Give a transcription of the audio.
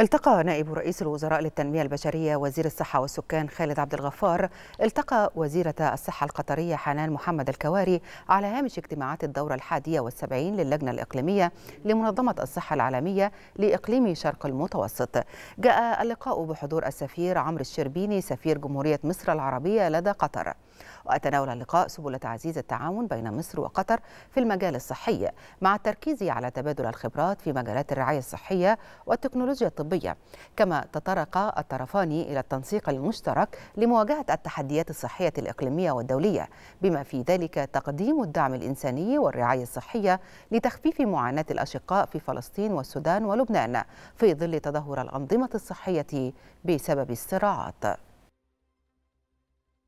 التقى نائب رئيس الوزراء للتنمية البشرية وزير الصحة والسكان خالد عبد الغفار التقى وزيرة الصحة القطرية حنان محمد الكواري على هامش اجتماعات الدورة الحادية والسبعين للجنة الإقليمية لمنظمة الصحة العالمية لإقليم شرق المتوسط جاء اللقاء بحضور السفير عمرو الشربيني سفير جمهورية مصر العربية لدى قطر وتناول اللقاء سبل تعزيز التعاون بين مصر وقطر في المجال الصحي مع التركيز على تبادل الخبرات في مجالات الرعاية الصحية والتكنولوجيا الطبية كما تطرق الطرفان إلى التنسيق المشترك لمواجهة التحديات الصحية الإقليمية والدولية بما في ذلك تقديم الدعم الإنساني والرعاية الصحية لتخفيف معاناة الأشقاء في فلسطين والسودان ولبنان في ظل تدهور الأنظمة الصحية بسبب الصراعات